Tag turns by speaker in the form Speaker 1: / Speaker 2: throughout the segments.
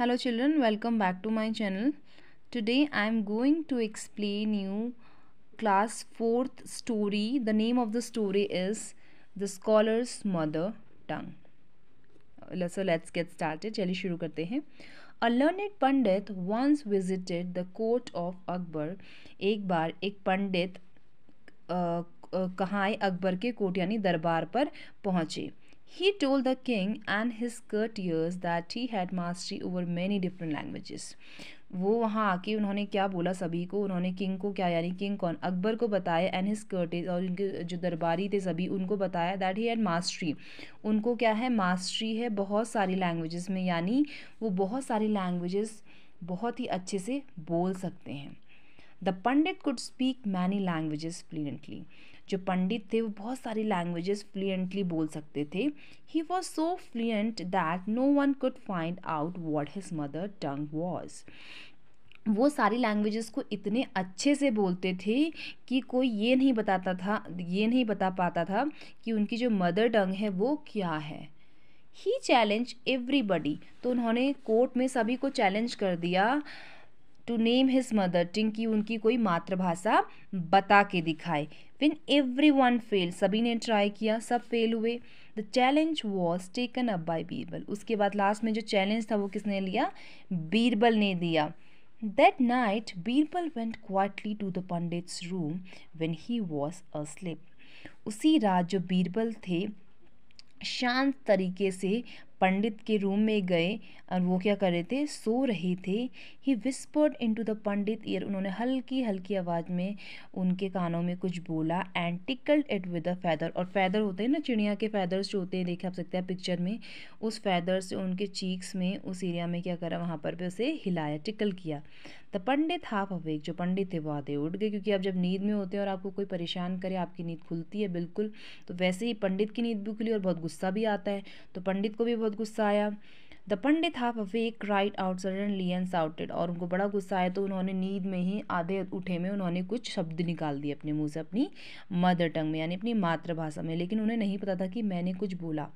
Speaker 1: hello children welcome back to my channel today i am going to explain you class 4th story the name of the story is the scholar's mother tongue so let's get started chaliye shuru karte hain A learned pandit once visited the court of Akbar. एक बार एक पंडित कहाँ अकबर के coat यानी दरबार पर पहुँचे He told the king and his courtiers that he had mastery over many different languages. वो वहाँ आके उन्होंने क्या बोला सभी को उन्होंने किंग को क्या यानी किंग कौन अकबर को बताया एंड हिज कर्टेज और उनके जो दरबारी थे सभी उनको बताया दैट ही हैड मास्टरी उनको क्या है मास्टरी है बहुत सारी लैंग्वेजेस में यानी वो बहुत सारी लैंग्वेजेस बहुत ही अच्छे से बोल सकते हैं the pandit could speak many languages fluently जो पंडित थे वो बहुत सारी लैंग्वेजेस फ्लुएंटली बोल सकते थे he was so fluent that no one could find out what his mother tongue was वो सारी लैंग्वेजेस को इतने अच्छे से बोलते थे कि कोई ये नहीं बताता था ये नहीं बता पाता था कि उनकी जो मदर टंग है वो क्या है ही चैलेंज एवरीबडी तो उन्होंने कोर्ट में सभी को चैलेंज कर दिया to name his mother tongue उनकी कोई मातृभाषा बता के दिखाए विन एवरी वन फेल सभी ने ट्राई किया सब फेल हुए the challenge was taken up by Birbal उसके बाद लास्ट में जो चैलेंज था वो किसने लिया बीरबल ने दिया that night Birbal went quietly to the pandit's room when he was asleep उसी रात जो बीरबल थे शांत तरीके से पंडित के रूम में गए और वो क्या कर रहे थे सो रहे थे he whispered into the pandit ear उन्होंने हल्की हल्की आवाज़ में उनके कानों में कुछ बोला and tickled it with a feather और फैदर होते हैं ना चिड़िया के फैदर्स जो होते हैं देखे आप सकते हैं पिक्चर में उस फैदर से उनके चीक्स में उस एरिया में क्या करा वहाँ पर भी उसे हिलाया टिकल किया द पंडित हाफ अवेक जो पंडित थे वो आधे उठ गए क्योंकि आप जब नींद में होते हैं और आपको कोई परेशान करे आपकी नींद खुलती है बिल्कुल तो वैसे ही पंडित की नींद भी खुली और बहुत गुस्सा भी आता है तो पंडित को भी बहुत बहुत गुस्सा आया the pandit half awake right out suddenly and shouted और उनको बड़ा गुस्सा आया तो उन्होंने नींद में ही आधे उठे में उन्होंने कुछ शब्द निकाल दिए अपने मुंह से अपनी मदर टंग में यानी अपनी मातृभाषा में लेकिन उन्हें नहीं पता था कि मैंने कुछ बोला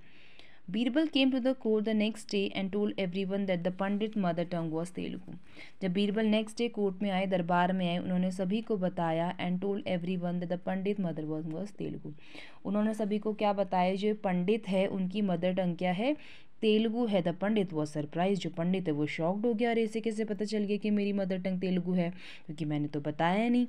Speaker 1: Birbal came to the court the next day and every one that the pandit mother tongue was Telugu जब बीरबल नेक्स्ट डे कोर्ट में आए दरबार में आए उन्होंने सभी को बताया and every one that the pandit mother was was Telugu उन्होंने सभी को क्या बताया जो पंडित है उनकी मदर टंग क्या है तेलुगु है द पंडित वो सरप्राइज जो पंडित है वो शॉक्ड हो गया और ऐसे कैसे पता चल गया कि मेरी मदर टंग तेलुगु है क्योंकि मैंने तो बताया नहीं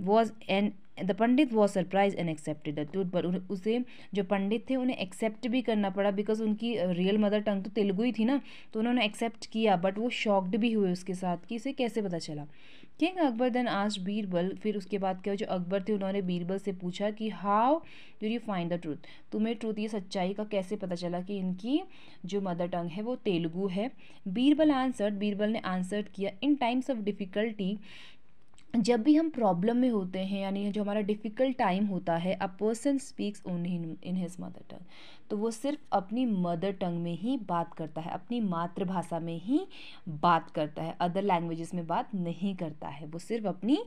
Speaker 1: was an the pandit was surprise and accepted truth पर उसे जो पंडित थे उन्हें एक्सेप्ट भी करना पड़ा बिकॉज उनकी रियल मदर टंग तो तेलुगु ही थी ना तो उन्होंने एक्सेप्ट किया बट वो शॉक्ड भी हुए उसके साथ कि इसे कैसे पता चला किंग अकबर देन आज बीरबल फिर उसके बाद क्या जो अकबर थे उन्होंने बीरबल से पूछा कि how do you find the truth तुम्हें ट्रूथ ये सच्चाई का कैसे पता चला कि इनकी जो मदर टंग है वो तेलुगु है बीरबल आंसर्ड बीरबल ने आंसर्ड किया इन टाइम्स ऑफ डिफ़िकल्टी जब भी हम प्रॉब्लम में होते हैं यानी जो हमारा डिफ़िकल्ट टाइम होता है a person speaks only in his mother tongue तो वो सिर्फ अपनी मदर टंग में ही बात करता है अपनी मातृभाषा में ही बात करता है अदर लैंग्वेजेस में बात नहीं करता है वो सिर्फ अपनी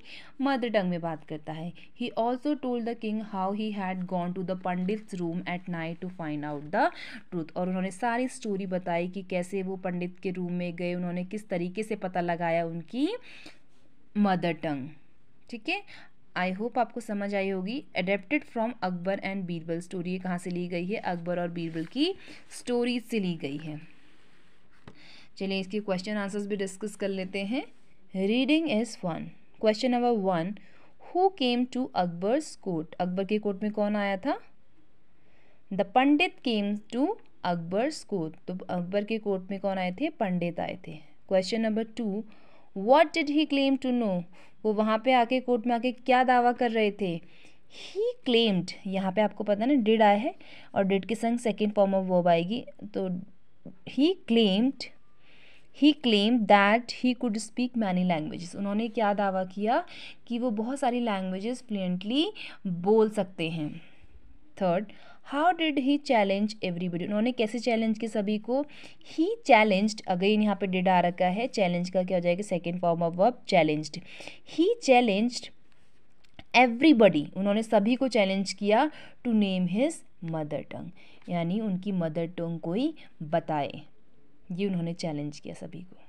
Speaker 1: मदर टंग में बात करता है he also told the king how he had gone to the pandit room at night to find out the truth और उन्होंने सारी स्टोरी बताई कि कैसे वो पंडित के रूम में गए उन्होंने किस तरीके से पता लगाया उनकी मदर टंग ठीक है आई होप आपको समझ आई होगी adapted from Akbar and Birbal story ये कहाँ से ली गई है अकबर और बीरबल की स्टोरी से ली गई है चलिए इसके क्वेश्चन आंसर्स भी डिस्कस कर लेते हैं reading is one question number one who came to Akbar's court Akbar के कोर्ट में कौन आया था the pandit came to Akbar's court तो अकबर के कोर्ट में कौन आए थे पंडित आए थे question number two what did he claim to know वो वहाँ पे आके कोर्ट में आके क्या दावा कर रहे थे ही क्लेम्ड यहाँ पे आपको पता ना डिड आया है और डिड के संग सेकेंड फॉर्म ऑफ वर्ब आएगी तो he claimed he claim that he could speak many languages उन्होंने क्या दावा किया कि वो बहुत सारी लैंग्वेजेस फ्लुएंटली बोल सकते हैं third how did he challenge everybody उन्होंने कैसे चैलेंज किया सभी को ही चैलेंज्ड अगेन यहाँ पे डिड आ रखा है चैलेंज का क्या हो जाएगा second form of verb challenged he challenged everybody उन्होंने सभी को चैलेंज किया to name his mother tongue यानी उनकी मदर टंग कोई बताए ये उन्होंने चैलेंज किया सभी को